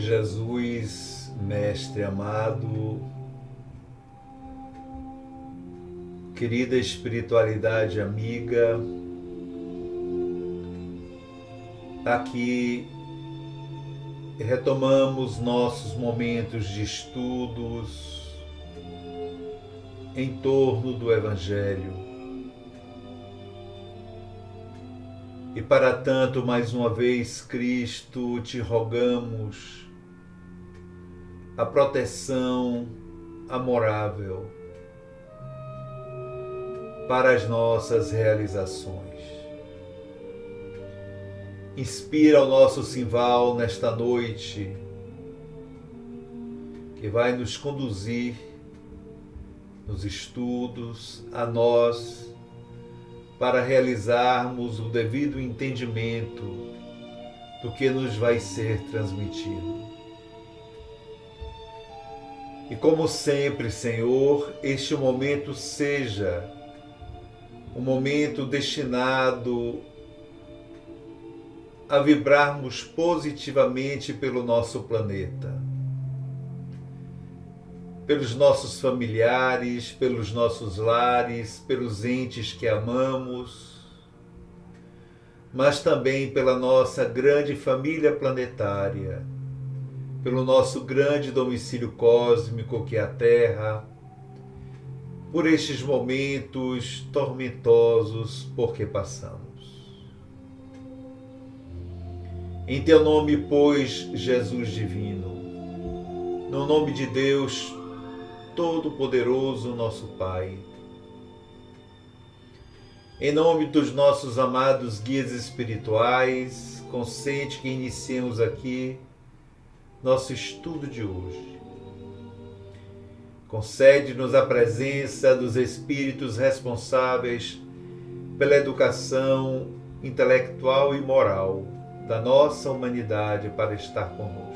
Jesus, Mestre amado, querida espiritualidade amiga, aqui retomamos nossos momentos de estudos em torno do Evangelho. E para tanto, mais uma vez, Cristo, te rogamos a proteção amorável para as nossas realizações. Inspira o nosso Simval nesta noite, que vai nos conduzir nos estudos, a nós, para realizarmos o devido entendimento do que nos vai ser transmitido. E como sempre, Senhor, este momento seja um momento destinado a vibrarmos positivamente pelo nosso planeta, pelos nossos familiares, pelos nossos lares, pelos entes que amamos, mas também pela nossa grande família planetária pelo nosso grande domicílio cósmico que é a Terra, por estes momentos tormentosos por que passamos. Em teu nome, pois, Jesus Divino, no nome de Deus Todo-Poderoso, nosso Pai, em nome dos nossos amados guias espirituais, consente que iniciemos aqui nosso estudo de hoje. Concede-nos a presença dos espíritos responsáveis pela educação intelectual e moral da nossa humanidade para estar conosco.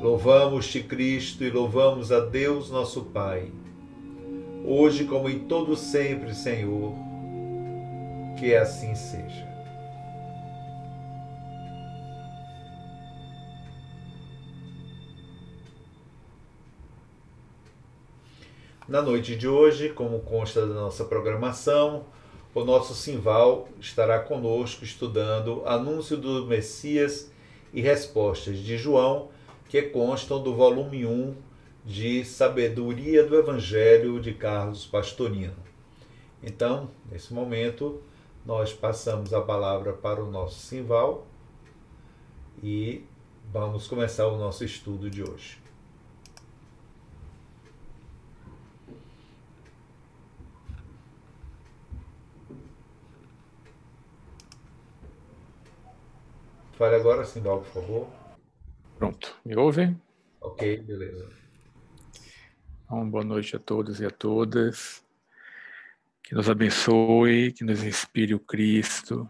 Louvamos-te, Cristo, e louvamos a Deus, nosso Pai, hoje como em todo sempre, Senhor, que assim seja. Na noite de hoje, como consta da nossa programação, o nosso Simval estará conosco estudando Anúncio do Messias e Respostas de João, que constam do volume 1 de Sabedoria do Evangelho de Carlos Pastorino. Então, nesse momento, nós passamos a palavra para o nosso Simval e vamos começar o nosso estudo de hoje. Fale agora, Sindal, por favor. Pronto, me ouve? Ok, beleza. Então, boa noite a todos e a todas. Que nos abençoe, que nos inspire o Cristo,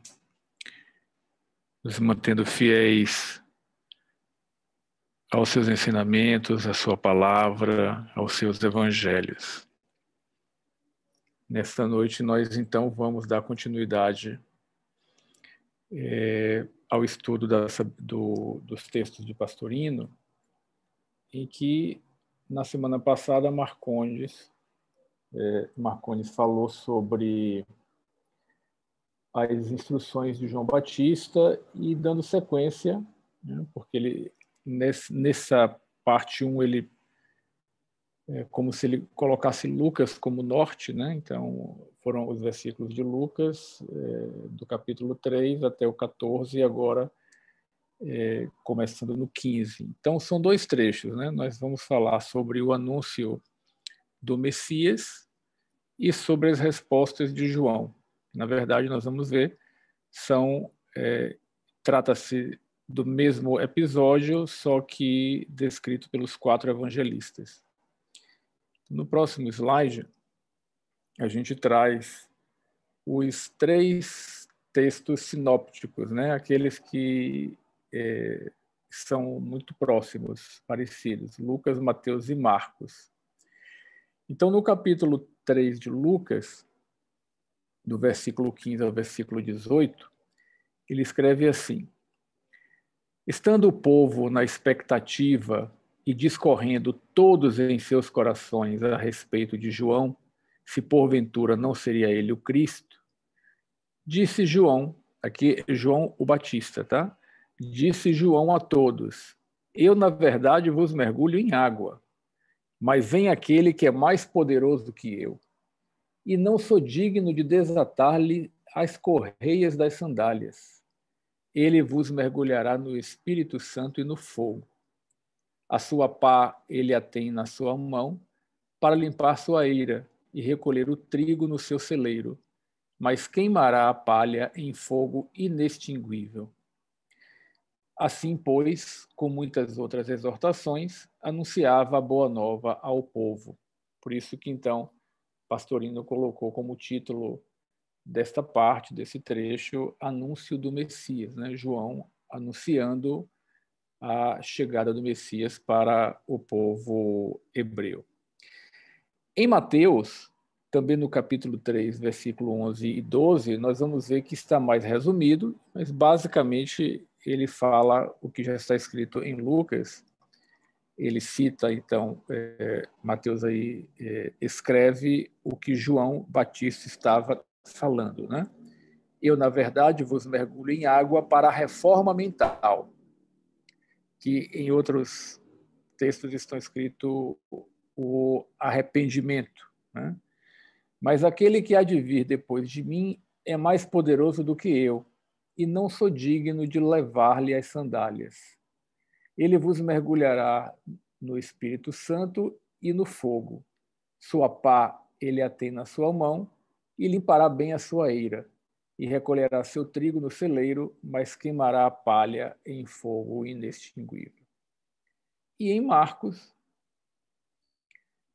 nos mantendo fiéis aos seus ensinamentos, à sua palavra, aos seus evangelhos. Nesta noite, nós então vamos dar continuidade é, ao estudo da, do, dos textos de Pastorino, em que na semana passada Marcondes, é, Marcondes falou sobre as instruções de João Batista e dando sequência, né, porque ele nesse, nessa parte 1 um, ele é como se ele colocasse Lucas como norte, né? Então, foram os versículos de Lucas, é, do capítulo 3 até o 14, e agora é, começando no 15. Então, são dois trechos, né? Nós vamos falar sobre o anúncio do Messias e sobre as respostas de João. Na verdade, nós vamos ver, são. É, Trata-se do mesmo episódio, só que descrito pelos quatro evangelistas. No próximo slide, a gente traz os três textos sinópticos, né? aqueles que é, são muito próximos, parecidos, Lucas, Mateus e Marcos. Então, no capítulo 3 de Lucas, do versículo 15 ao versículo 18, ele escreve assim: Estando o povo na expectativa e discorrendo todos em seus corações a respeito de João, se porventura não seria ele o Cristo, disse João, aqui João o Batista, tá? Disse João a todos: Eu, na verdade, vos mergulho em água, mas vem aquele que é mais poderoso que eu, e não sou digno de desatar-lhe as correias das sandálias. Ele vos mergulhará no Espírito Santo e no fogo a sua pá ele a tem na sua mão, para limpar sua eira e recolher o trigo no seu celeiro, mas queimará a palha em fogo inextinguível. Assim, pois, com muitas outras exortações, anunciava a boa nova ao povo. Por isso que então Pastorino colocou como título desta parte, desse trecho, Anúncio do Messias, né? João anunciando a chegada do Messias para o povo hebreu. Em Mateus, também no capítulo 3, versículo 11 e 12, nós vamos ver que está mais resumido, mas basicamente ele fala o que já está escrito em Lucas. Ele cita, então, é, Mateus aí é, escreve o que João Batista estava falando, né? Eu, na verdade, vos mergulho em água para a reforma mental que em outros textos estão escrito o arrependimento. Né? Mas aquele que há de vir depois de mim é mais poderoso do que eu, e não sou digno de levar-lhe as sandálias. Ele vos mergulhará no Espírito Santo e no fogo. Sua pá ele a tem na sua mão e limpará bem a sua eira e recolherá seu trigo no celeiro, mas queimará a palha em fogo inextinguível. E em Marcos,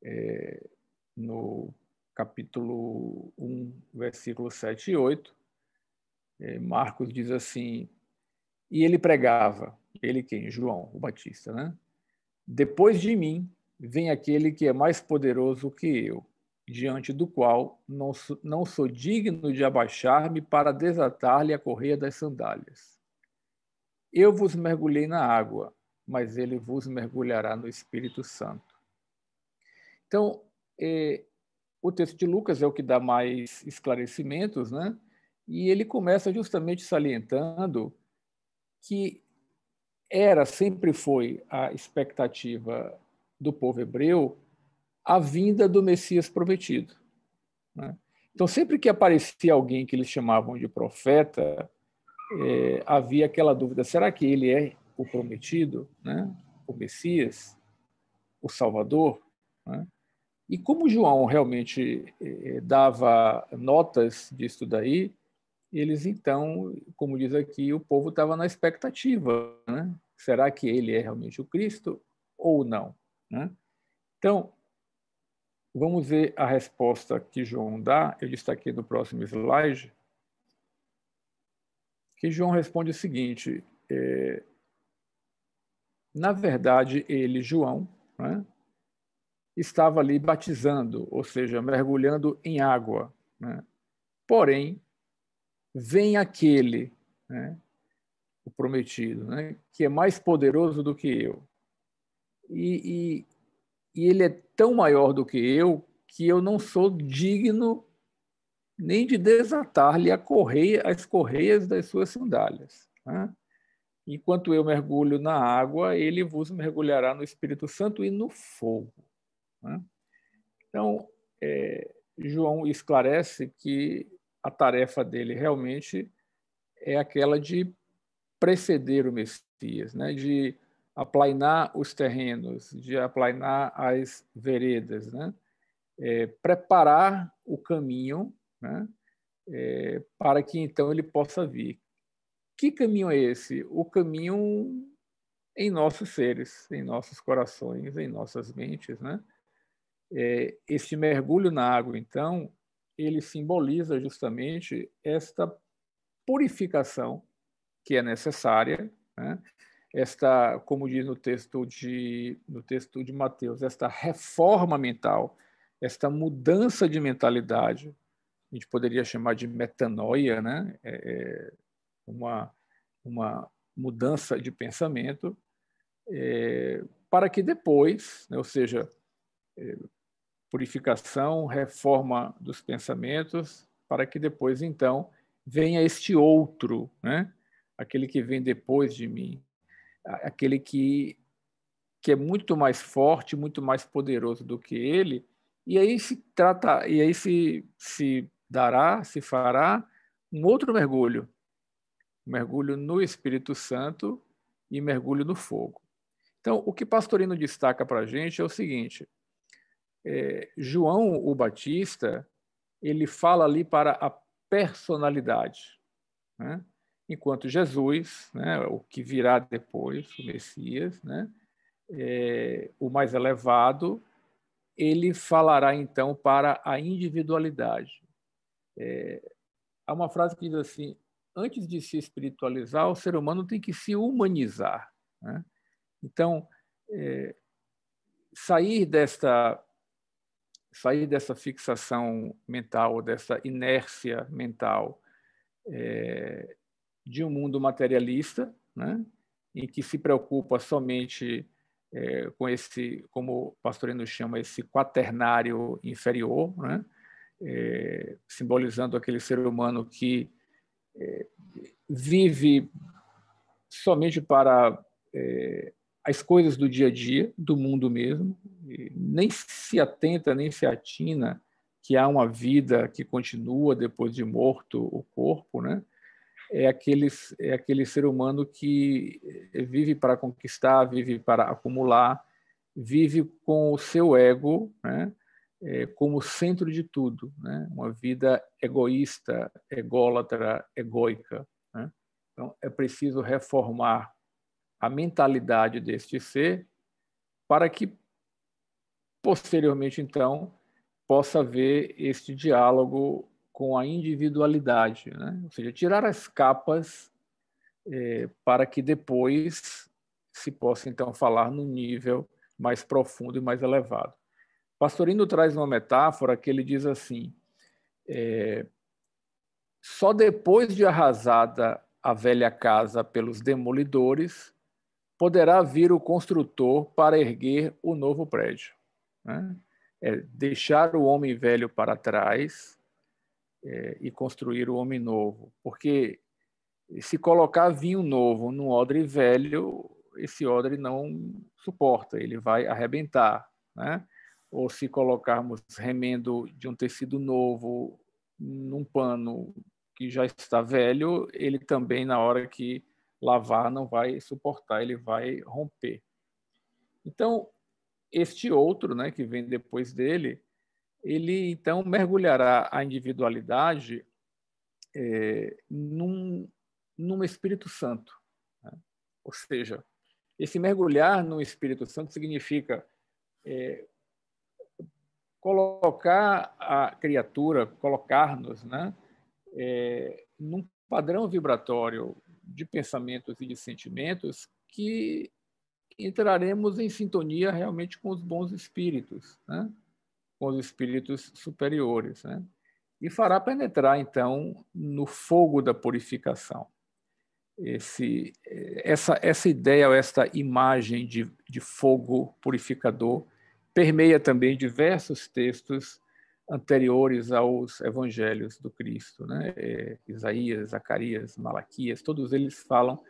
é, no capítulo 1, versículo 7 e 8, é, Marcos diz assim: E ele pregava, ele quem? João, o Batista, né? Depois de mim vem aquele que é mais poderoso que eu diante do qual não sou, não sou digno de abaixar-me para desatar-lhe a correia das sandálias. Eu vos mergulhei na água, mas ele vos mergulhará no Espírito Santo. Então, é, o texto de Lucas é o que dá mais esclarecimentos, né? E ele começa justamente salientando que era, sempre foi a expectativa do povo hebreu a vinda do Messias prometido. Né? Então, sempre que aparecia alguém que eles chamavam de profeta, é, havia aquela dúvida: será que ele é o prometido, né? o Messias, o Salvador? Né? E como João realmente é, é, dava notas disso daí, eles então, como diz aqui, o povo estava na expectativa: né? será que ele é realmente o Cristo ou não? Né? Então, Vamos ver a resposta que João dá. Eu destaquei no próximo slide. Que João responde o seguinte: é, na verdade, ele, João, né, estava ali batizando, ou seja, mergulhando em água. Né? Porém, vem aquele, né, o prometido, né, que é mais poderoso do que eu. E, e, e ele é tão maior do que eu que eu não sou digno nem de desatar-lhe correia, as correias das suas sandálias. Né? Enquanto eu mergulho na água, ele vos mergulhará no Espírito Santo e no fogo. Né? Então, é, João esclarece que a tarefa dele realmente é aquela de preceder o Messias, né? de aplainar os terrenos, de aplainar as veredas, né? É, preparar o caminho né? É, para que então ele possa vir. Que caminho é esse? O caminho em nossos seres, em nossos corações, em nossas mentes. Né? É, esse mergulho na água, então, ele simboliza justamente esta purificação que é necessária. Né? esta, como diz no texto de, no texto de Mateus, esta reforma mental, esta mudança de mentalidade, a gente poderia chamar de metanoia, né? É, é uma, uma mudança de pensamento, é, para que depois, né? ou seja, é, purificação, reforma dos pensamentos, para que depois, então, venha este outro, né? aquele que vem depois de mim, aquele que, que é muito mais forte, muito mais poderoso do que ele, e aí se trata, e aí se, se dará, se fará um outro mergulho, mergulho no Espírito Santo e mergulho no fogo. Então, o que Pastorino destaca para a gente é o seguinte: é, João o Batista ele fala ali para a personalidade. Né? enquanto Jesus, né, o que virá depois, o Messias, né, é, o mais elevado, ele falará então para a individualidade. É, há uma frase que diz assim: antes de se espiritualizar, o ser humano tem que se humanizar. Né? Então, é, sair desta sair dessa fixação mental, dessa inércia mental, é, de um mundo materialista, né, em que se preocupa somente é, com esse, como o Pastorino chama, esse quaternário inferior, né, é, simbolizando aquele ser humano que é, vive somente para é, as coisas do dia a dia, do mundo mesmo, nem se atenta, nem se atina que há uma vida que continua depois de morto o corpo, né? é aquele, é aquele ser humano que eh, vive para conquistar, vive para acumular, vive com o seu ego né, é, como centro de tudo. Né, uma vida egoísta, ególatra, egoica. Né. Então, é preciso reformar a mentalidade deste ser para que, posteriormente, então, possa ver este diálogo com a individualidade, né? ou seja, tirar as capas é, para que depois se possa então falar no nível mais profundo e mais elevado. Pastorino traz uma metáfora que ele diz assim: é, só depois de arrasada a velha casa pelos demolidores poderá vir o construtor para erguer o novo prédio. Né? É deixar o homem velho para trás e construir o homem novo. Porque se colocar vinho novo num odre velho, esse odre não suporta, ele vai arrebentar. Né? Ou se colocarmos remendo de um tecido novo num pano que já está velho, ele também, na hora que lavar, não vai suportar, ele vai romper. Então, este outro, né, que vem depois dele, ele então mergulhará a individualidade é, num, num Espírito Santo. Né? Ou seja, esse mergulhar no Espírito Santo significa é, colocar a criatura, colocar-nos, né, é, num padrão vibratório de pensamentos e de sentimentos que entraremos em sintonia realmente com os bons espíritos, né? com os espíritos superiores, né? E fará penetrar então no fogo da purificação. Esse, essa, essa ideia ou esta imagem de, de fogo purificador permeia também diversos textos anteriores aos evangelhos do Cristo, né? É, Isaías, Zacarias, Malaquias, todos eles falam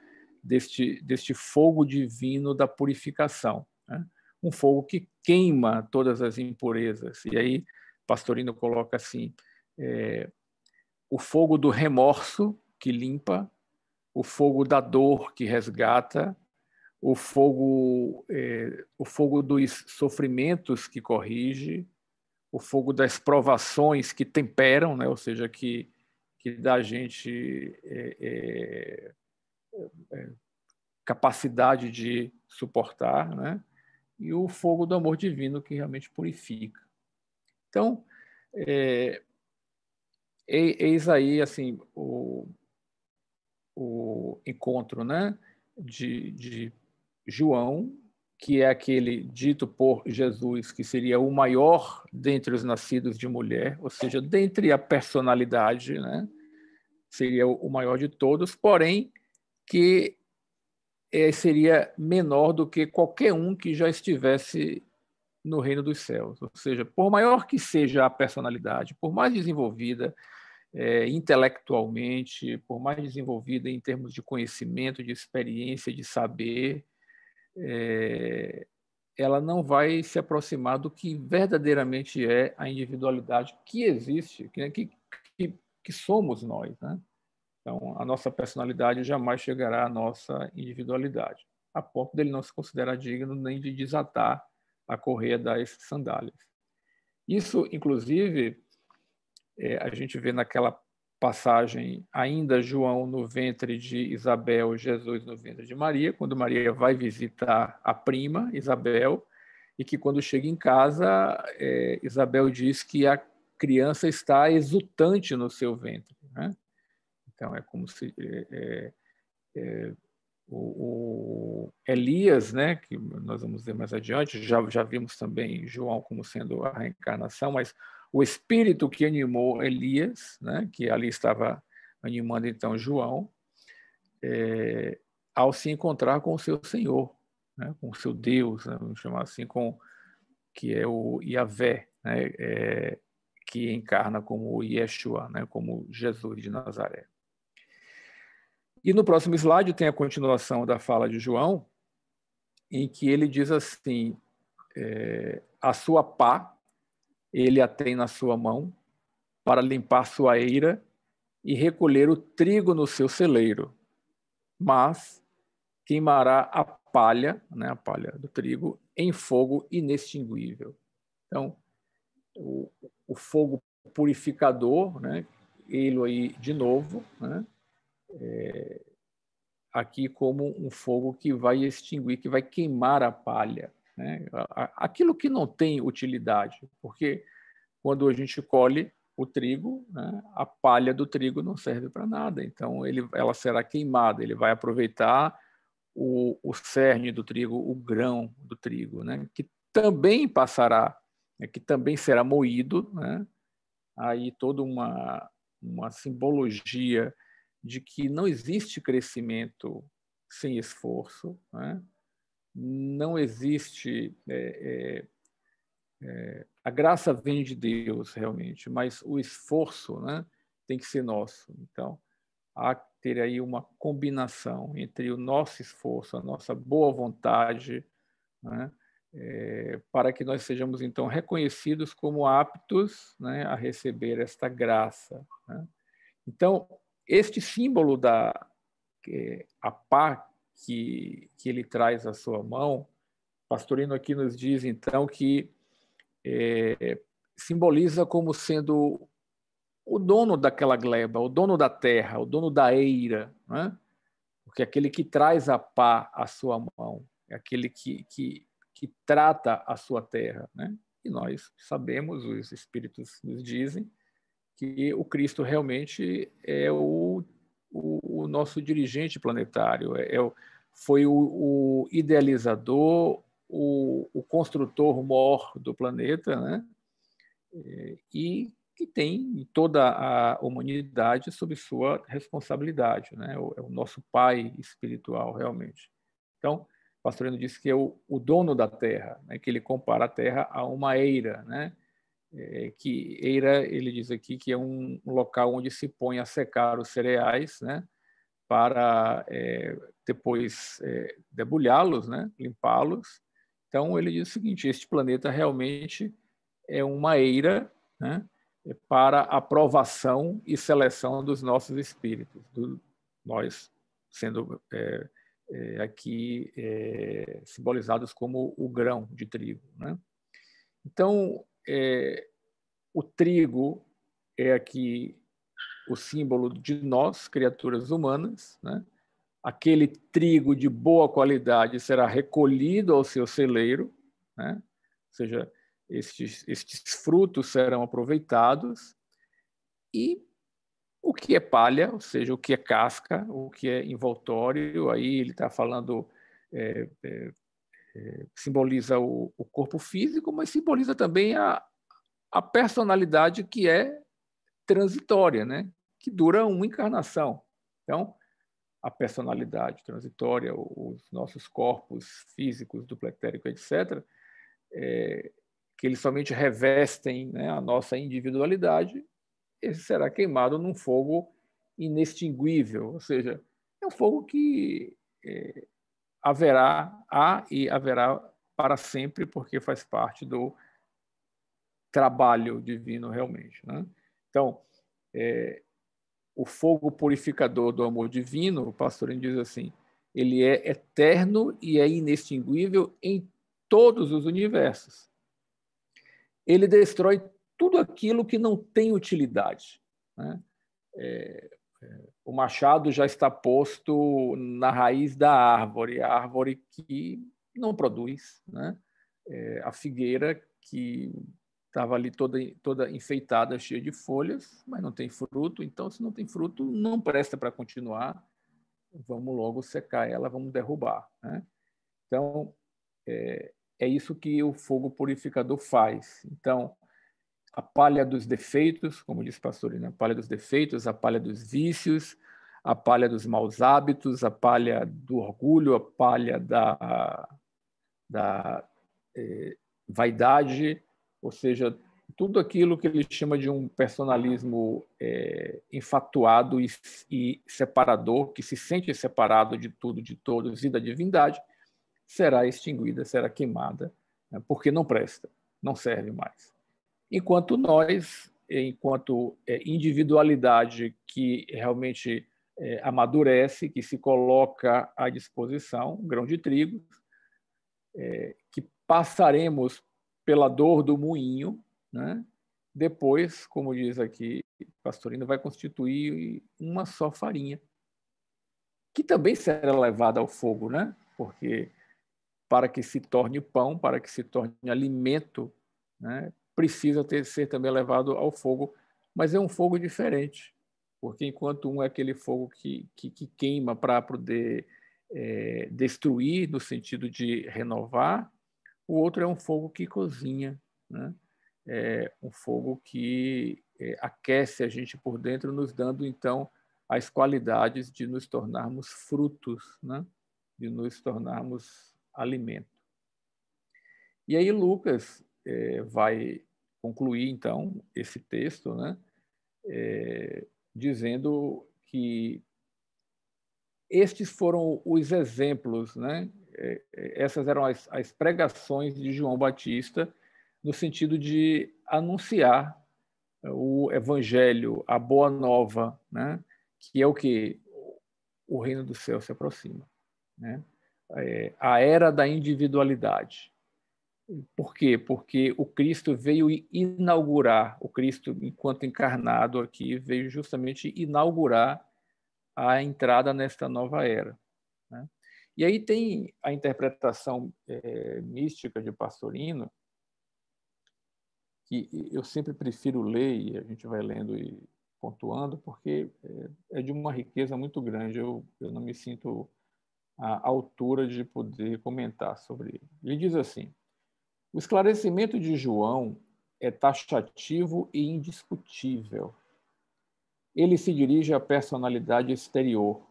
deste, deste fogo divino da purificação. Né? um fogo que queima todas as impurezas. E aí, Pastorino coloca assim: é, o fogo do remorso que limpa, o fogo da dor que resgata, o fogo, é, o fogo dos sofrimentos que corrige, o fogo das provações que temperam, né? ou seja, que, que dá a gente é, é, é capacidade de suportar, né? e o fogo do amor divino que realmente purifica. Então, é, é, eis aí assim o, o encontro né, de, de João, que é aquele dito por Jesus que seria o maior dentre os nascidos de mulher, ou seja, dentre a personalidade, né, seria o maior de todos, porém que é, seria menor do que qualquer um que já estivesse no reino dos céus. Ou seja, por maior que seja a personalidade, por mais desenvolvida é, intelectualmente, por mais desenvolvida em termos de conhecimento, de experiência, de saber, é, ela não vai se aproximar do que verdadeiramente é a individualidade que existe, que, né, que, que somos nós. Né? Então, a nossa personalidade jamais chegará à nossa individualidade, a ponto dele não se considerar digno nem de desatar a correia das sandálias. Isso, inclusive, é, a gente vê naquela passagem ainda João no ventre de Isabel, Jesus no ventre de Maria, quando Maria vai visitar a prima Isabel, e que quando chega em casa, é, Isabel diz que a criança está exultante no seu ventre. Né? Então, é como se é, é, é, o, o, Elias, né, que nós vamos ver mais adiante, já, já vimos também João como sendo a reencarnação, mas o espírito que animou Elias, né, que ali estava animando então João, é, ao se encontrar com o seu Senhor, né, com o seu Deus, né, vamos chamar assim, com que é o Iavé, né, é, que encarna como Yeshua, né, como Jesus de Nazaré. E no próximo slide tem a continuação da fala de João, em que ele diz assim: é, a sua pá ele a tem na sua mão para limpar sua eira e recolher o trigo no seu celeiro, mas queimará a palha, né, a palha do trigo, em fogo inextinguível. Então, o, o fogo purificador, né, ele aí de novo, né, é, aqui como um fogo que vai extinguir, que vai queimar a palha. Né? Aquilo que não tem utilidade, porque quando a gente colhe o trigo, né, a palha do trigo não serve para nada, então ele, ela será queimada, ele vai aproveitar o, o cerne do trigo, o grão do trigo, né, que também passará, né, que também será moído, né, aí toda uma, uma simbologia de que não existe crescimento sem esforço, né? não existe. É, é, é, a graça vem de Deus, realmente, mas o esforço né, tem que ser nosso. Então, há que ter aí uma combinação entre o nosso esforço, a nossa boa vontade, né, é, para que nós sejamos, então, reconhecidos como aptos né, a receber esta graça. Né? Então, este símbolo da é, a pá que, que ele traz à sua mão, Pastorino aqui nos diz então que é, simboliza como sendo o dono daquela gleba, o dono da terra, o dono da eira, né? porque aquele que traz a pá à sua mão, é aquele que, que, que trata a sua terra. Né? E nós sabemos, os espíritos nos dizem, que o Cristo realmente é o, o, o nosso dirigente planetário, é, é foi o, o idealizador, o, o, construtor mor do planeta, né? É, e que tem toda a humanidade sob sua responsabilidade, né? é o é nosso pai espiritual, realmente. Então, Pastorino disse que é o, o dono da terra, né? que ele compara a terra a uma eira, né? é, que Eira, ele diz aqui que é um local onde se põe a secar os cereais, né, para é, depois é, debulhá-los, né, limpá-los. Então ele diz o seguinte: este planeta realmente é uma eira, né, para aprovação e seleção dos nossos espíritos, do, nós sendo é, é, aqui é, simbolizados como o grão de trigo. Né? Então, é, o trigo é aqui o símbolo de nós, criaturas humanas, né? aquele trigo de boa qualidade será recolhido ao seu celeiro, né? ou seja, estes, estes frutos serão aproveitados, e o que é palha, ou seja, o que é casca, o que é envoltório, aí ele está falando é, é, eh, simboliza o, o corpo físico, mas simboliza também a, a personalidade que é transitória, né? que dura uma encarnação. Então, a personalidade transitória, os nossos corpos físicos, dupletérico, etc., é, eh, que eles somente revestem né, a nossa individualidade, esse será queimado num fogo inextinguível, ou seja, é um fogo que eh, haverá, há e haverá para sempre, porque faz parte do trabalho divino realmente. Né? Então, é, o fogo purificador do amor divino, o Pastorinho diz assim, ele é eterno e é inextinguível em todos os universos. Ele destrói tudo aquilo que não tem utilidade. Né? É, o machado já está posto na raiz da árvore, a árvore que não produz, né? É, a figueira que estava ali toda, toda enfeitada, cheia de folhas, mas não tem fruto, então se não tem fruto, não presta para continuar, vamos logo secar ela, vamos derrubar. Né? Então, é, é isso que o fogo purificador faz. Então, a palha dos defeitos, como diz Pastorino, né? a palha dos defeitos, a palha dos vícios, a palha dos maus hábitos, a palha do orgulho, a palha da, da eh, vaidade, ou seja, tudo aquilo que ele chama de um personalismo eh, enfatuado e, e separador, que se sente separado de tudo, de todos e da divindade, será extinguida, será queimada, né? porque não presta, não serve mais enquanto nós, enquanto é, individualidade que realmente é, amadurece, que se coloca à disposição, grão de trigo, é, que passaremos pela dor do moinho, né? depois, como diz aqui Pastorino, vai constituir uma só farinha, que também será levada ao fogo, né? porque para que se torne pão, para que se torne alimento né? precisa ter, ser também levado ao fogo, mas é um fogo diferente, porque enquanto um é aquele fogo que, que, que queima para poder é, destruir, no sentido de renovar, o outro é um fogo que cozinha, né? é um fogo que é, aquece a gente por dentro, nos dando então as qualidades de nos tornarmos frutos, né? de nos tornarmos alimento. E aí Lucas é, vai concluir, então, esse texto, né, é, dizendo que estes foram os exemplos, né, é, é essas eram as, as pregações de João Batista, no sentido de anunciar é, o evangelho, a boa nova, né, que é o que o reino do céu se aproxima, né? É, a era da individualidade, por quê? Porque o Cristo veio inaugurar, o Cristo, enquanto encarnado aqui, veio justamente inaugurar a entrada nesta nova era. Né? E aí tem a interpretação é, mística de Pastorino, que eu sempre prefiro ler, e a gente vai lendo e pontuando, porque é, é de uma riqueza muito grande. Eu, eu não me sinto à altura de poder comentar sobre ele. Ele diz assim. O esclarecimento de João é taxativo e indiscutível. Ele se dirige à personalidade exterior,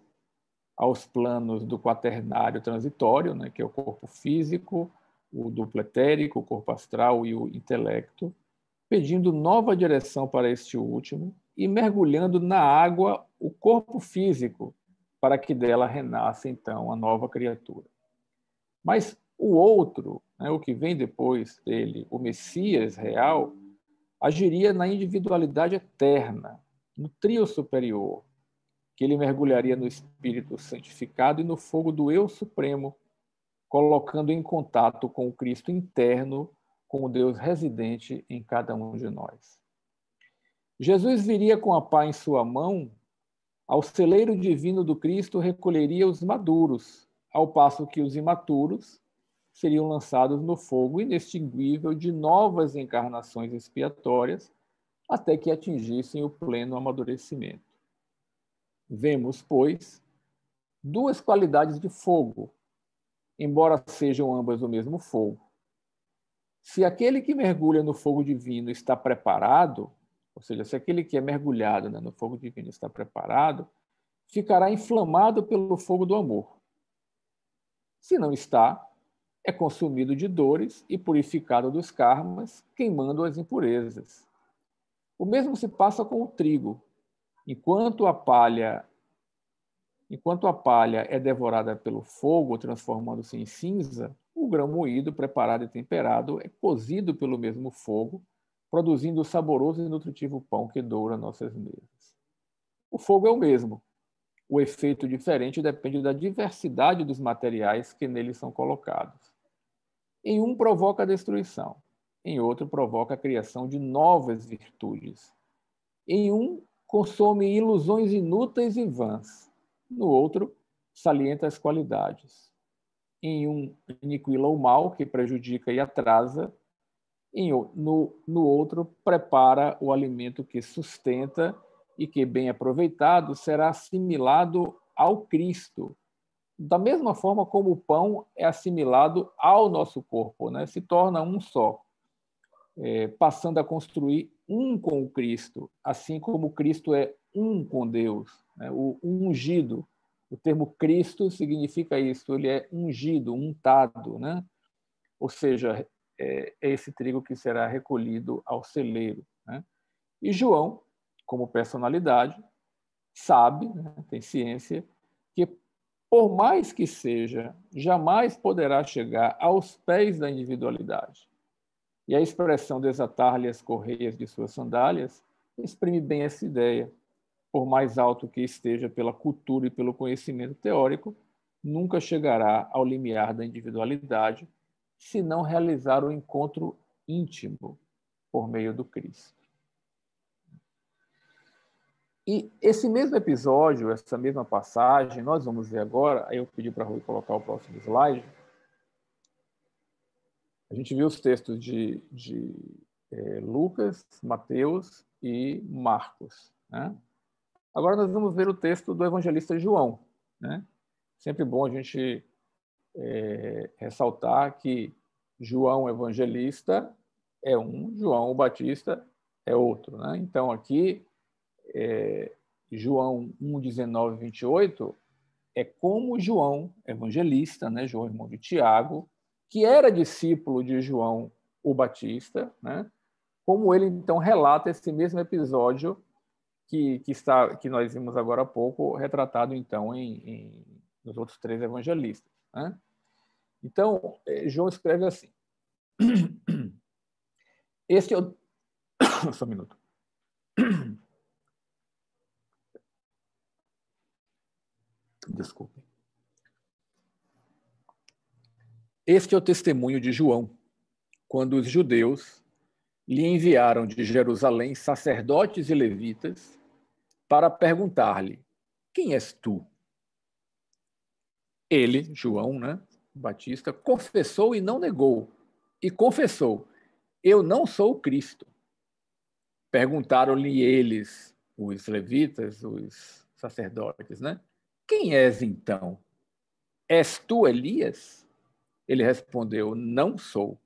aos planos do quaternário transitório, né, que é o corpo físico, o duplo etérico, o corpo astral e o intelecto, pedindo nova direção para este último e mergulhando na água o corpo físico, para que dela renasça então a nova criatura. Mas o outro, né, o que vem depois dele, o Messias real, agiria na individualidade eterna, no trio superior, que ele mergulharia no Espírito santificado e no fogo do Eu Supremo, colocando em contato com o Cristo interno, com o Deus residente em cada um de nós. Jesus viria com a pá em sua mão, ao celeiro divino do Cristo recolheria os maduros, ao passo que os imaturos seriam lançados no fogo inextinguível de novas encarnações expiatórias até que atingissem o pleno amadurecimento. Vemos, pois, duas qualidades de fogo, embora sejam ambas o mesmo fogo. Se aquele que mergulha no fogo divino está preparado, ou seja, se aquele que é mergulhado né, no fogo divino está preparado, ficará inflamado pelo fogo do amor. Se não está, é consumido de dores e purificado dos karmas, queimando as impurezas. O mesmo se passa com o trigo. Enquanto a palha enquanto a palha é devorada pelo fogo, transformando-se em cinza, o grão moído, preparado e temperado é cozido pelo mesmo fogo, produzindo o saboroso e nutritivo pão que doura nossas mesas. O fogo é o mesmo. O efeito diferente depende da diversidade dos materiais que nele são colocados. Em um provoca a destruição, em outro provoca a criação de novas virtudes. Em um consome ilusões inúteis e vãs, no outro salienta as qualidades. Em um aniquila o mal que prejudica e atrasa, em, no, no outro prepara o alimento que sustenta e que, bem aproveitado, será assimilado ao Cristo, da mesma forma como o pão é assimilado ao nosso corpo, né? se torna um só, é, passando a construir um com o Cristo, assim como Cristo é um com Deus, né? o ungido. O termo Cristo significa isso, ele é ungido, untado, né? ou seja, é, é esse trigo que será recolhido ao celeiro. Né? E João, como personalidade, sabe, né? tem ciência, por mais que seja, jamais poderá chegar aos pés da individualidade. E a expressão desatar-lhe as correias de suas sandálias exprime bem essa ideia. Por mais alto que esteja pela cultura e pelo conhecimento teórico, nunca chegará ao limiar da individualidade se não realizar o encontro íntimo por meio do Cristo. E esse mesmo episódio, essa mesma passagem, nós vamos ver agora. Aí eu pedi para a Rui colocar o próximo slide. A gente viu os textos de, de é, Lucas, Mateus e Marcos. Né? Agora nós vamos ver o texto do evangelista João. Né? Sempre bom a gente é, ressaltar que João Evangelista é um, João o Batista é outro. Né? Então aqui é, João 1, 19, 28, é como João, evangelista, né, João, irmão de Tiago, que era discípulo de João o Batista, né, como ele então relata esse mesmo episódio que, que, está, que nós vimos agora há pouco, retratado então em, em nos outros três evangelistas. Né? Então, é, João escreve assim: Este é o. Só um minuto. Desculpe. Este é o testemunho de João, quando os judeus lhe enviaram de Jerusalém sacerdotes e levitas para perguntar-lhe: Quem és tu? Ele, João, né, Batista, confessou e não negou, e confessou: Eu não sou o Cristo. Perguntaram-lhe eles, os levitas, os sacerdotes, né? Quem és então? És tu Elias? Ele respondeu: Não sou.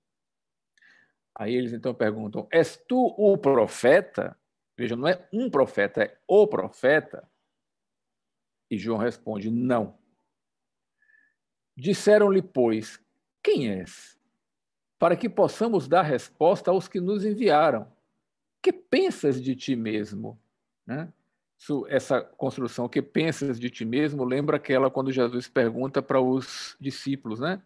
Aí eles então perguntam: És tu o profeta? Veja, não é um profeta, é o profeta. E João responde: Não. Disseram-lhe, pois, quem és? Para que possamos dar resposta aos que nos enviaram. Que pensas de ti mesmo? Né? essa construção que pensas de ti mesmo lembra aquela quando Jesus pergunta para os discípulos, né?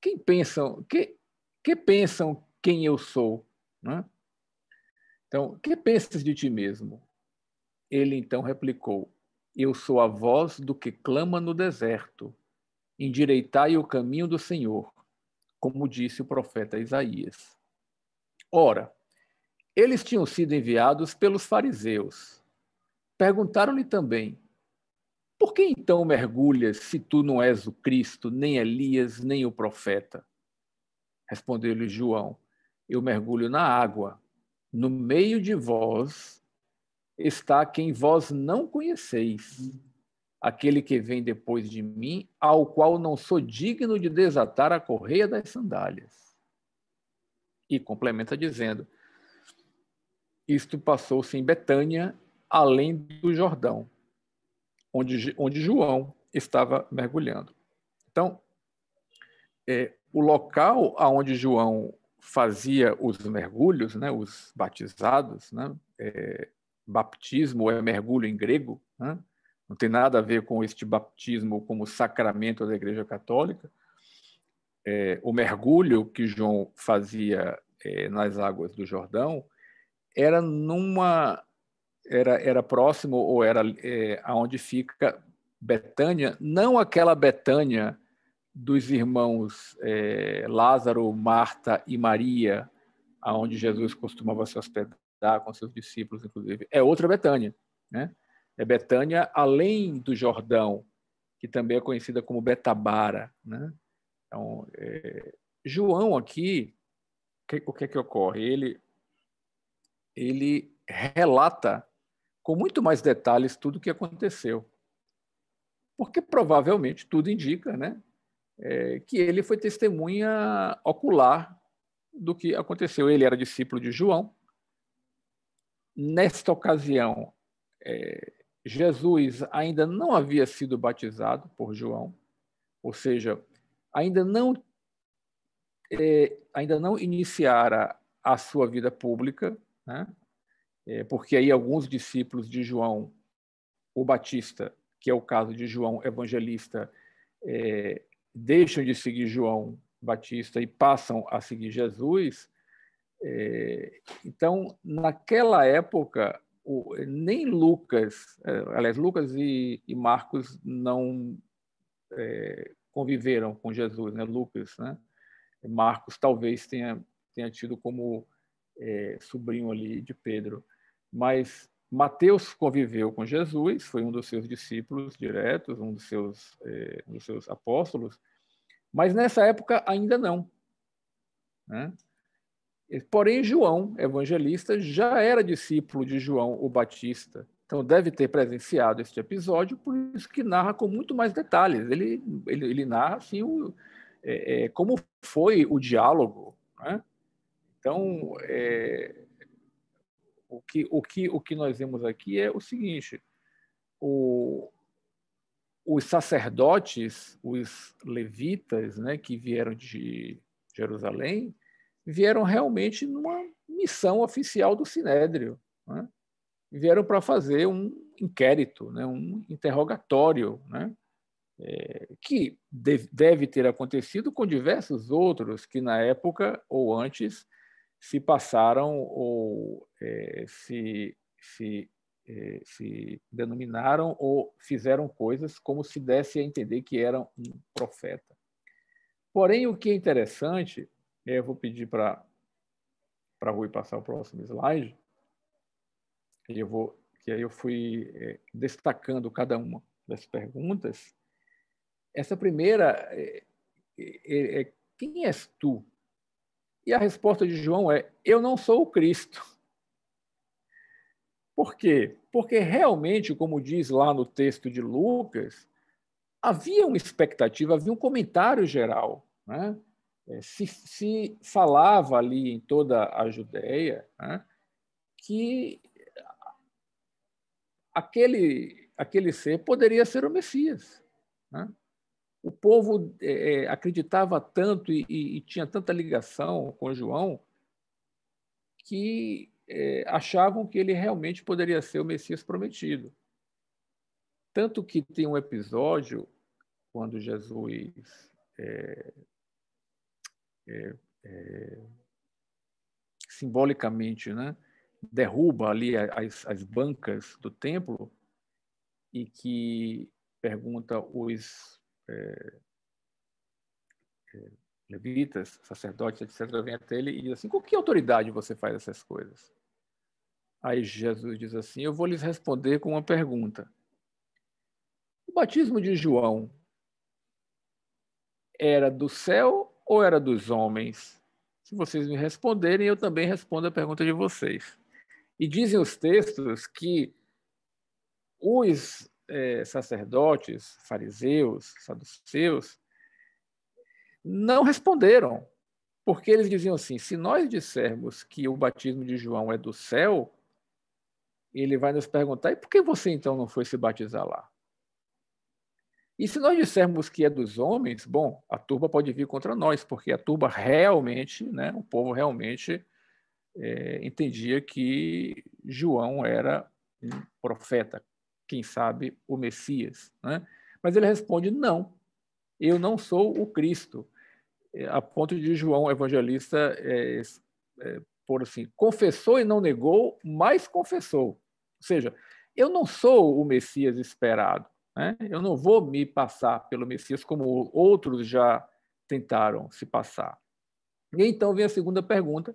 Quem pensam, que, que pensam quem eu sou, né? Então, que pensas de ti mesmo? Ele então replicou: Eu sou a voz do que clama no deserto. Endireitai o caminho do Senhor, como disse o profeta Isaías. Ora, eles tinham sido enviados pelos fariseus Perguntaram-lhe também: Por que então mergulhas se tu não és o Cristo, nem Elias, nem o profeta? Respondeu-lhe João: Eu mergulho na água. No meio de vós está quem vós não conheceis, aquele que vem depois de mim, ao qual não sou digno de desatar a correia das sandálias. E complementa dizendo: Isto passou-se em Betânia, além do Jordão, onde, onde João estava mergulhando. Então, é, o local aonde João fazia os mergulhos, né, os batizados, né, é, baptismo é mergulho em grego, né, não tem nada a ver com este baptismo como sacramento da Igreja Católica. É, o mergulho que João fazia é, nas águas do Jordão era numa era, era próximo ou era é, aonde fica Betânia, não aquela Betânia dos irmãos é, Lázaro, Marta e Maria, aonde Jesus costumava se hospedar com seus discípulos, inclusive. É outra Betânia, né? É Betânia além do Jordão, que também é conhecida como Betabara, né? Então, é, João aqui, o que é que ocorre? Ele ele relata com muito mais detalhes tudo o que aconteceu. Porque provavelmente tudo indica né, é, que ele foi testemunha ocular do que aconteceu. Ele era discípulo de João. Nesta ocasião, é, Jesus ainda não havia sido batizado por João, ou seja, ainda não, é, ainda não iniciara a sua vida pública. Né? é, porque aí alguns discípulos de João o Batista, que é o caso de João Evangelista, é, deixam de seguir João Batista e passam a seguir Jesus. É, então, naquela época, o, nem Lucas, é, aliás, Lucas e, e Marcos não é, conviveram com Jesus, né? Lucas, né? Marcos talvez tenha, tenha tido como é, sobrinho ali de Pedro. Mas Mateus conviveu com Jesus, foi um dos seus discípulos diretos, um dos seus, eh, um dos seus apóstolos, mas nessa época ainda não. Né? Porém, João, evangelista, já era discípulo de João o Batista. Então, deve ter presenciado este episódio, por isso que narra com muito mais detalhes. Ele, ele, ele narra assim, o, é, como foi o diálogo. Né? Então, é, o que, o que, o que nós vemos aqui é o seguinte: o, os sacerdotes, os levitas, né, que vieram de Jerusalém, vieram realmente numa missão oficial do Sinédrio. Né? Vieram para fazer um inquérito, né, um interrogatório, né? É, que deve ter acontecido com diversos outros que na época ou antes se passaram ou é, se, se, é, se denominaram ou fizeram coisas como se desse a entender que eram um profeta. Porém, o que é interessante, é, eu vou pedir para para Rui passar o próximo slide, e eu vou que aí eu fui é, destacando cada uma das perguntas. Essa primeira é, é, é, quem és tu? E a resposta de João é: Eu não sou o Cristo. Por quê? Porque realmente, como diz lá no texto de Lucas, havia uma expectativa, havia um comentário geral. Né? É, se, se, falava ali em toda a Judéia né? que aquele, aquele ser poderia ser o Messias. Né? o povo é, acreditava tanto e, e, tinha tanta ligação com João que é, achavam que ele realmente poderia ser o Messias prometido. Tanto que tem um episódio quando Jesus é, simbolicamente né, derruba ali as, as bancas do templo e que pergunta os é, é, levitas, sacerdotes, etc., vem até ele e diz assim: com que autoridade você faz essas coisas? Aí Jesus diz assim: eu vou lhes responder com uma pergunta. O batismo de João era do céu ou era dos homens? Se vocês me responderem, eu também respondo a pergunta de vocês. E dizem os textos que os é, sacerdotes, fariseus, saduceus, não responderam, porque eles diziam assim: se nós dissermos que o batismo de João é do céu, ele vai nos perguntar: e por que você então não foi se batizar lá? E se nós dissermos que é dos homens, bom, a turba pode vir contra nós, porque a turba realmente, né, o povo realmente é, entendia que João era um profeta, quem sabe, o Messias. Né? Mas ele responde: não, eu não sou o Cristo. É, a ponto de João Evangelista é, é, por assim, confessou e não negou, mas confessou. Ou seja, eu não sou o Messias esperado. Né? Eu não vou me passar pelo Messias como outros já tentaram se passar. E então vem a segunda pergunta.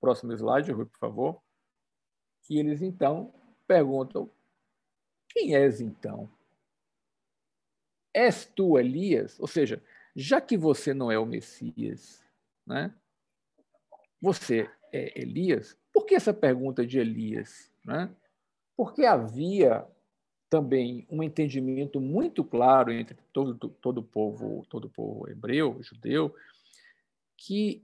Próximo slide, Rui, por favor. Que eles então perguntam quem és então? És tu Elias? Ou seja, já que você não é o Messias, né? você é Elias? Por que essa pergunta de Elias? Né? Porque havia também um entendimento muito claro entre todo, todo o povo, todo o povo hebreu, judeu, que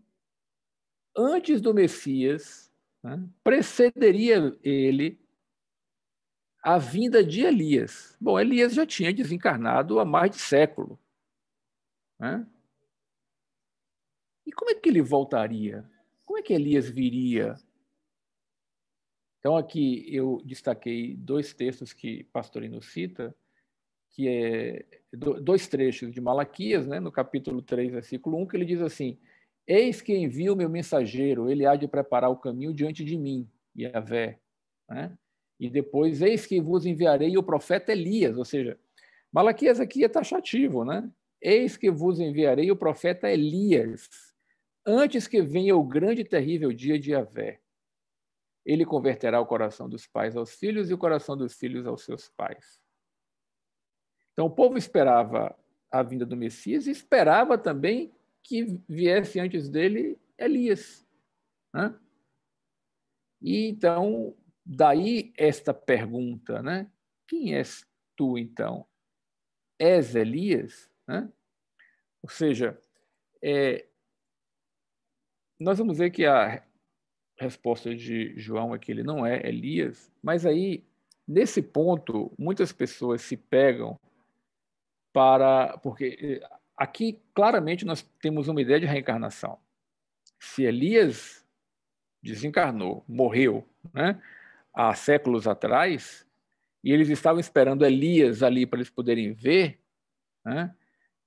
antes do Messias né, precederia ele a vinda de Elias. Bom, Elias já tinha desencarnado há mais de século. Né? E como é que ele voltaria? Como é que Elias viria? Então, aqui eu destaquei dois textos que Pastorino cita, que é dois trechos de Malaquias, né, no capítulo 3, versículo 1, que ele diz assim: Eis que envio meu mensageiro, ele há de preparar o caminho diante de mim, Yahvé. Né? E depois, eis que vos enviarei o profeta Elias, ou seja, Malaquias aqui é taxativo, né? Eis que vos enviarei o profeta Elias, antes que venha o grande e terrível dia de Javé. Ele converterá o coração dos pais aos filhos e o coração dos filhos aos seus pais. Então, o povo esperava a vinda do Messias e esperava também que viesse antes dele Elias. Né? E então, Daí esta pergunta, né? Quem és tu então? És Elias? Né? Ou seja, é, nós vamos ver que a resposta de João é que ele não é Elias, mas aí, nesse ponto, muitas pessoas se pegam para. Porque é, aqui, claramente, nós temos uma ideia de reencarnação. Se Elias desencarnou, morreu, né? há séculos atrás, e eles estavam esperando Elias ali para eles poderem ver, né?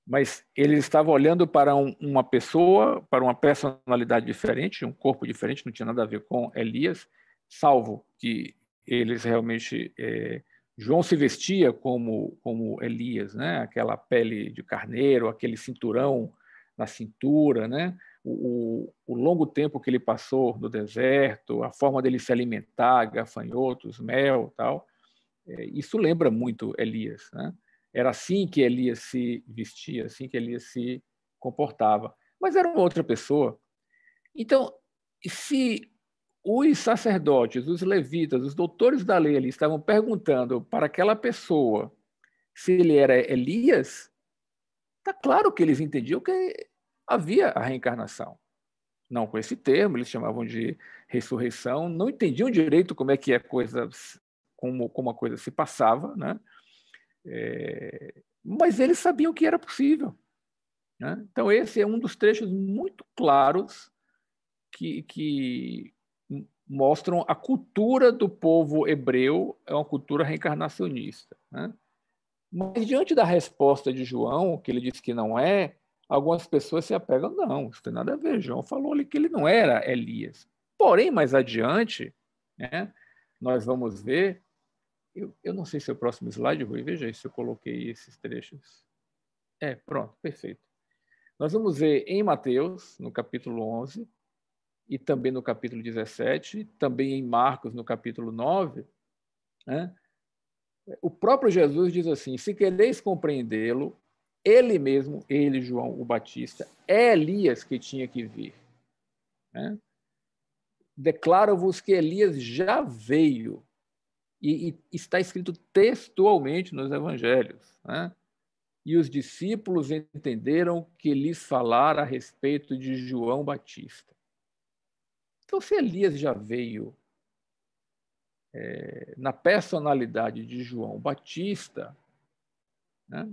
mas eles estavam olhando para um, uma pessoa, para uma personalidade diferente, um corpo diferente, não tinha nada a ver com Elias, salvo que eles realmente. É, João se vestia como, como Elias, né? aquela pele de carneiro, aquele cinturão na cintura, né? o, o, longo tempo que ele passou no deserto, a forma dele se alimentar, gafanhotos, mel, tal, é, isso lembra muito Elias. Né? Era assim que Elias se vestia, assim que Elias se comportava. Mas era uma outra pessoa. Então, se os sacerdotes, os levitas, os doutores da lei ali estavam perguntando para aquela pessoa se ele era Elias, está claro que eles entendiam que havia a reencarnação. Não com esse termo, eles chamavam de ressurreição, não entendiam direito como é que a coisa, como, como a coisa se passava, né? É, mas eles sabiam que era possível. Né? Então, esse é um dos trechos muito claros que, que mostram a cultura do povo hebreu, é uma cultura reencarnacionista. Né? Mas, diante da resposta de João, que ele diz que não é, algumas pessoas se apegam, não, isso tem nada a ver. João falou ali que ele não era Elias. Porém, mais adiante, né, nós vamos ver. Eu, eu não sei se é o próximo slide, Rui, veja aí se eu coloquei esses trechos. É, pronto, perfeito. Nós vamos ver em Mateus, no capítulo 11, e também no capítulo 17, também em Marcos, no capítulo 9, né, o próprio Jesus diz assim: se quereis compreendê-lo, ele mesmo, ele, João o Batista, é Elias que tinha que vir. Né? Declaro-vos que Elias já veio, e, e, está escrito textualmente nos evangelhos. Né? E os discípulos entenderam que lhes falar a respeito de João Batista. Então, se Elias já veio é, na personalidade de João Batista, né?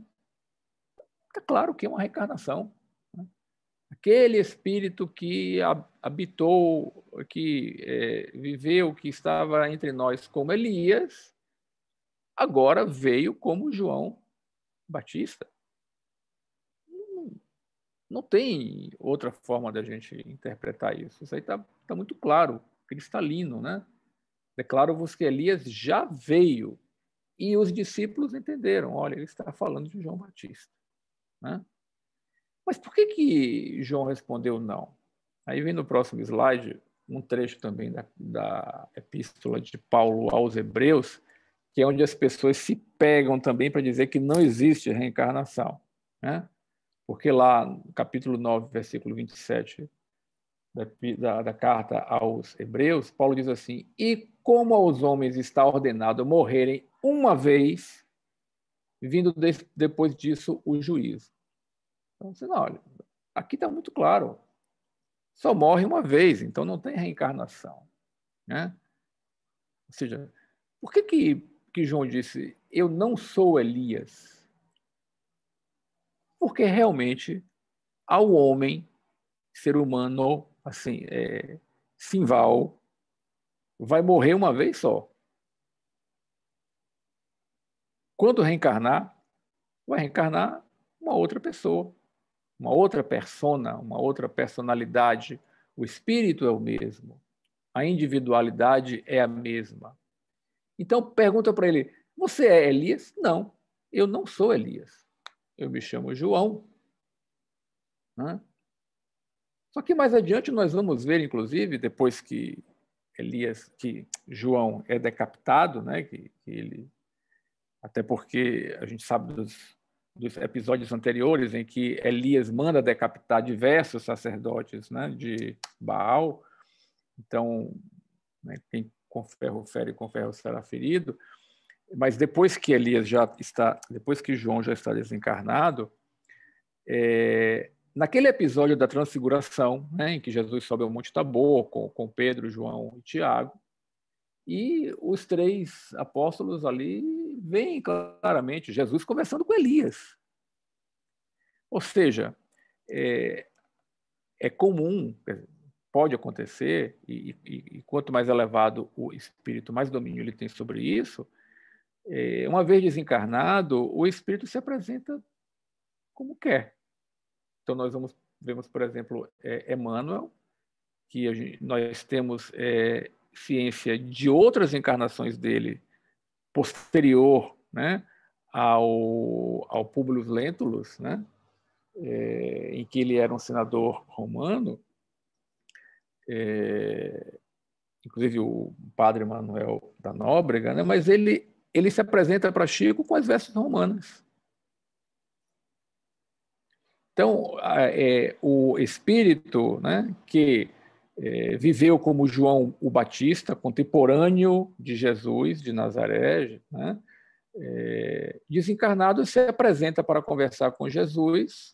é claro que é uma reencarnação. Né? Aquele espírito que habitou, que é, viveu, que estava entre nós como Elias, agora veio como João Batista. Não tem outra forma da gente interpretar isso. Isso aí está tá muito claro, cristalino, né? Declaro-vos que Elias já veio. E os discípulos entenderam: olha, ele está falando de João Batista. Né? Mas por que, que João respondeu não? Aí vem no próximo slide um trecho também da, da epístola de Paulo aos Hebreus, que é onde as pessoas se pegam também para dizer que não existe reencarnação. Né? Porque lá no capítulo 9, versículo 27 da, da, da carta aos Hebreus, Paulo diz assim: E como aos homens está ordenado morrerem uma vez, vindo de, depois disso o juízo. Então, assim, não, olha, aqui está muito claro. Só morre uma vez, então não tem reencarnação. Né? Ou seja, por que, que, que João disse, eu não sou Elias? Porque realmente ao homem, ser humano, assim, é, vai morrer uma vez só. Quando reencarnar, vai reencarnar uma outra pessoa, uma outra persona, uma outra personalidade. O espírito é o mesmo, a individualidade é a mesma. Então pergunta para ele: Você é Elias? Não, eu não sou Elias. Eu me chamo João. Né? Só que mais adiante nós vamos ver, inclusive, depois que Elias, que João é decapitado, né, que, que ele até porque a gente sabe dos, dos episódios anteriores em que Elias manda decapitar diversos sacerdotes né, de Baal. Então, né, quem com ferro fere, com ferro será ferido. Mas depois que Elias já está, depois que João já está desencarnado, é, naquele episódio da transfiguração, né, em que Jesus sobe ao Monte Tabor com, com Pedro, João e Tiago, e os três apóstolos ali vem claramente Jesus conversando com Elias. Ou seja, é, é comum, pode acontecer, e, e, e, quanto mais elevado o espírito, mais domínio ele tem sobre isso. É, uma vez desencarnado, o espírito se apresenta como quer. Então, nós vamos, vemos, por exemplo, é, Emmanuel, que gente, nós temos é, ciência de outras encarnações dele posterior né, ao, ao Públio Lentulus, né, é, em que ele era um senador romano, é, inclusive o padre Manuel da Nóbrega, né, mas ele, ele se apresenta para Chico com as vestes romanas. Então, é, o espírito né, que é, viveu como João o Batista, contemporâneo de Jesus de Nazaré. Né? É, desencarnado se apresenta para conversar com Jesus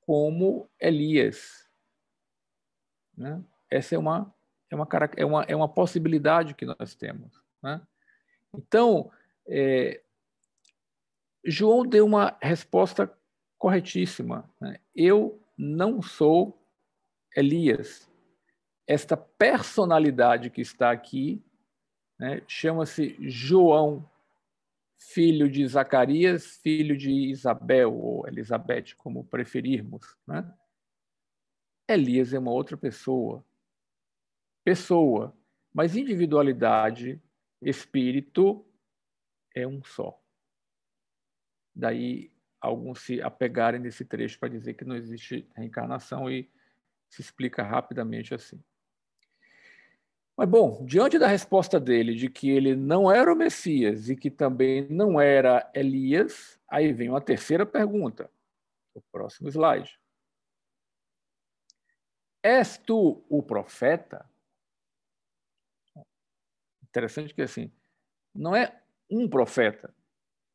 como Elias. Né? Essa é uma, é, uma, é, uma, é uma possibilidade que nós temos. Né? Então, é, João deu uma resposta corretíssima. Né? Eu não sou Elias esta personalidade que está aqui né, chama-se João, filho de Zacarias, filho de Isabel, ou Elizabeth, como preferirmos. Né? Elias é uma outra pessoa. Pessoa, mas individualidade, espírito, é um só. Daí alguns se apegarem nesse trecho para dizer que não existe reencarnação e se explica rapidamente assim. Mas, bom, diante da resposta dele de que ele não era o Messias e que também não era Elias, aí vem uma terceira pergunta. O próximo slide. És tu o profeta? Interessante que, assim, não é um profeta.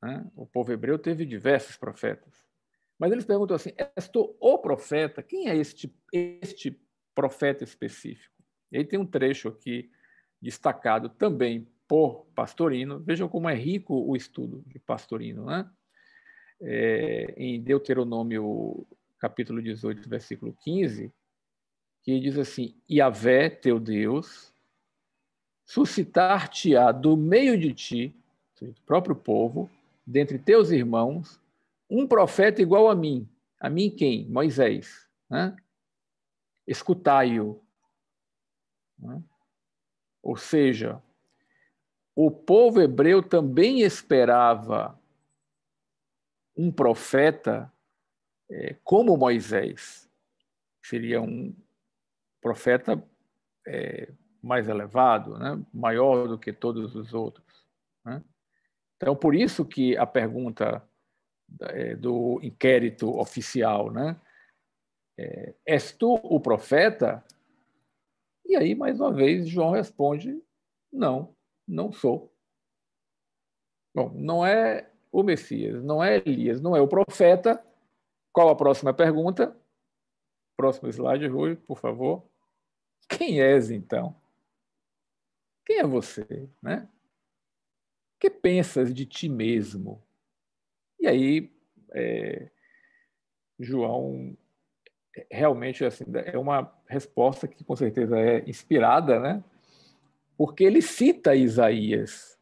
Né? O povo hebreu teve diversos profetas. Mas eles perguntam assim: És tu o profeta? Quem é este, este profeta específico? aí tem um trecho aqui destacado também por Pastorino. Vejam como é rico o estudo de Pastorino, né? É, em Deuteronômio capítulo 18, versículo 15, que diz assim: Yahvé, teu Deus, suscitar-te-á do meio de ti, do próprio povo, dentre teus irmãos, um profeta igual a mim. A mim quem? Moisés. Né? Escutai-o né? Ou seja, o povo hebreu também esperava um profeta é, como Moisés, seria um profeta é, mais elevado, né? maior do que todos os outros. Né? Então, por isso que a pergunta é, do inquérito oficial, né? É, és tu o profeta? E aí, mais uma vez, João responde: não, não sou. Bom, não é o Messias, não é Elias, não é o profeta. Qual a próxima pergunta? Próximo slide, Rui, por favor. Quem és então? Quem é você, né? O que pensas de ti mesmo? E aí, é, João realmente assim, é uma resposta que com certeza é inspirada, né? Porque ele cita Isaías.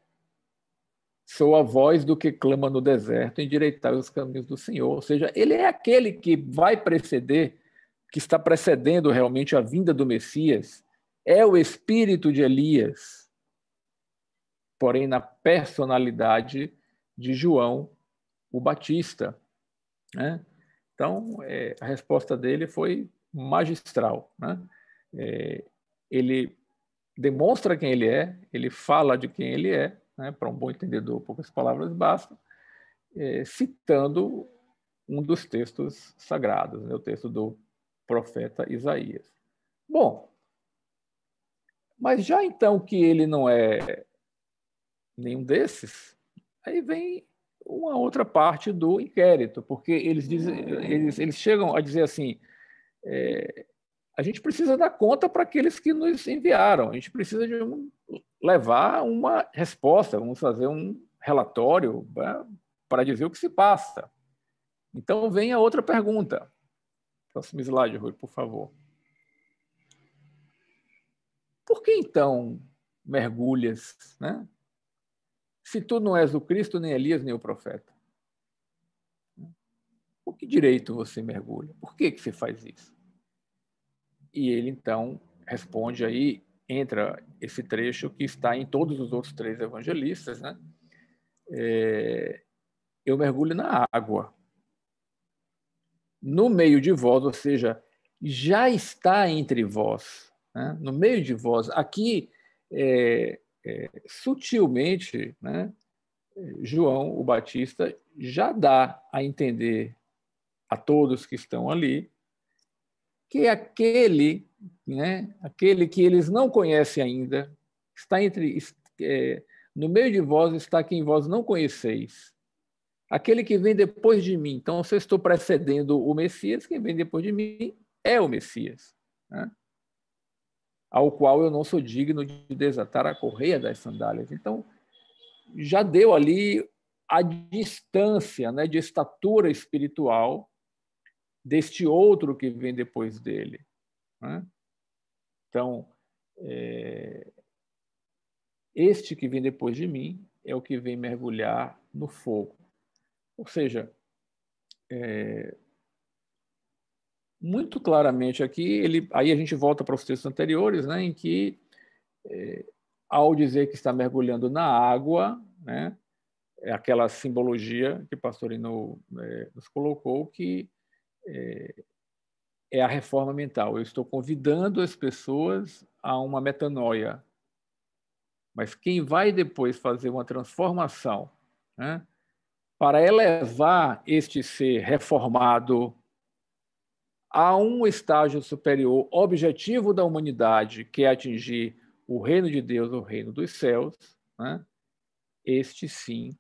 Sou a voz do que clama no deserto, endireitar os caminhos do Senhor. Ou seja, ele é aquele que vai preceder, que está precedendo realmente a vinda do Messias. É o espírito de Elias, porém na personalidade de João o Batista. Né? Então, é, a resposta dele foi magistral. Né? É, ele demonstra quem ele é, ele fala de quem ele é, né? para um bom entendedor, poucas palavras bastam, é, citando um dos textos sagrados, né? o texto do profeta Isaías. Bom, mas já então que ele não é nenhum desses, aí vem uma outra parte do inquérito, porque eles, dizem, eles, eles chegam a dizer assim: é, a gente precisa dar conta para aqueles que nos enviaram, a gente precisa de um, levar uma resposta, vamos fazer um relatório né, para dizer o que se passa. Então, vem a outra pergunta. Próximo slide, Rui, por favor. Por que então mergulhas, né? se tu não és o Cristo, nem Elias, nem o profeta? Por que direito você mergulha? Por que, que você faz isso? E ele, então, responde aí, entra esse trecho que está em todos os outros três evangelistas, né? É, eu mergulho na água. No meio de vós, ou seja, já está entre vós. Né? No meio de vós. Aqui, é, é, sutilmente, né, João o Batista já dá a entender a todos que estão ali que aquele, né, aquele que eles não conhecem ainda, está entre é, no meio de vós está quem vós não conheceis. Aquele que vem depois de mim. Então, se eu estou precedendo o Messias, quem vem depois de mim é o Messias. Né? ao qual eu não sou digno de desatar a correia das sandálias. Então, já deu ali a distância né, de estatura espiritual deste outro que vem depois dele. Né? Então, é... este que vem depois de mim é o que vem mergulhar no fogo. Ou seja, é, muito claramente aqui, ele, aí a gente volta para os textos anteriores, né, em que, é, ao dizer que está mergulhando na água, né, é aquela simbologia que Pastorino é, nos colocou, que é, é a reforma mental. Eu estou convidando as pessoas a uma metanoia. Mas quem vai depois fazer uma transformação né, para elevar este ser reformado, a um estágio superior objetivo da humanidade, que é atingir o reino de Deus, o reino dos céus. Né? Este, sim,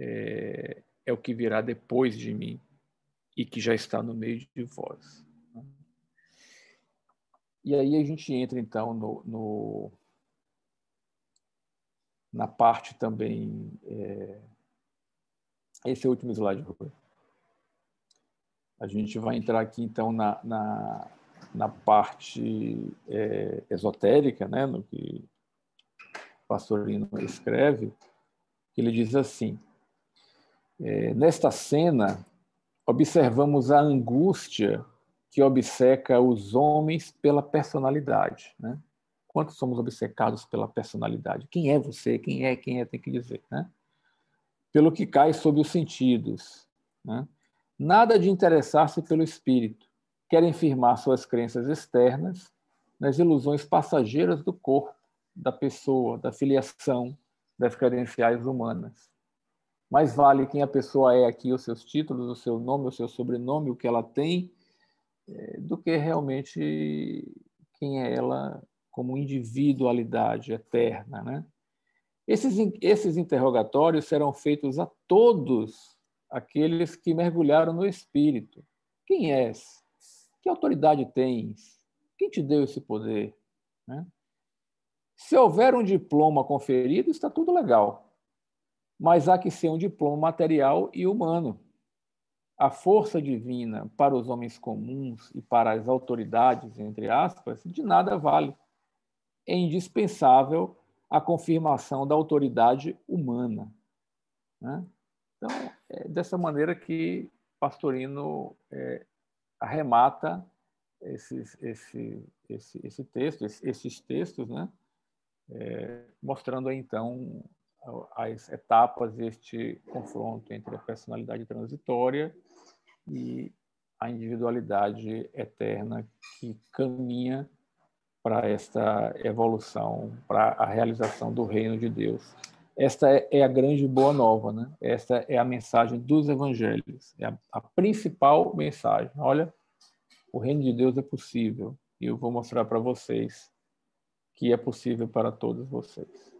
é, é o que virá depois de mim e que já está no meio de vós. Né? E aí a gente entra, então, no, no na parte também. É... esse é o último slide, Rui. A gente vai entrar aqui, então, na, na, na parte é, esotérica, né, no que Pastorino escreve, ele diz assim: é, Nesta cena, observamos a angústia que obceca os homens pela personalidade. Né? Quantos somos obcecados pela personalidade? Quem é você? Quem é? Quem é? Tem que dizer. Né? Pelo que cai sobre os sentidos. Né? nada de interessar-se pelo espírito. Querem firmar suas crenças externas nas ilusões passageiras do corpo, da pessoa, da filiação, das credenciais humanas. Mais vale quem a pessoa é aqui, os seus títulos, o seu nome, o seu sobrenome, o que ela tem, é, do que realmente quem é ela como individualidade eterna. Né? Esses, esses interrogatórios serão feitos a todos aqueles que mergulharam no Espírito. Quem és? Que autoridade tens? Quem te deu esse poder? Né? Se houver um diploma conferido, está tudo legal. Mas há que ser um diploma material e humano. A força divina para os homens comuns e para as autoridades, entre aspas, de nada vale. É indispensável a confirmação da autoridade humana. Né? Então, é dessa maneira que Pastorino é, arremata esses, esse, esse, esse texto, esses textos, né? É, mostrando então as etapas deste confronto entre a personalidade transitória e a individualidade eterna que caminha para esta evolução, para a realização do reino de Deus esta é, é a grande boa nova, né? Esta é a mensagem dos evangelhos, é a, principal mensagem. Olha, o reino de Deus é possível e eu vou mostrar para vocês que é possível para todos vocês.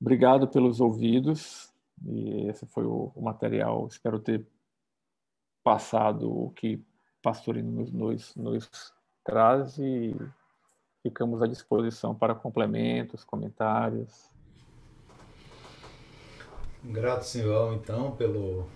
Obrigado pelos ouvidos e esse foi o, o material. Espero ter passado o que Pastorino nos, nos, nos traz e ficamos à disposição para complementos, comentários. Grato, senhor, então, pelo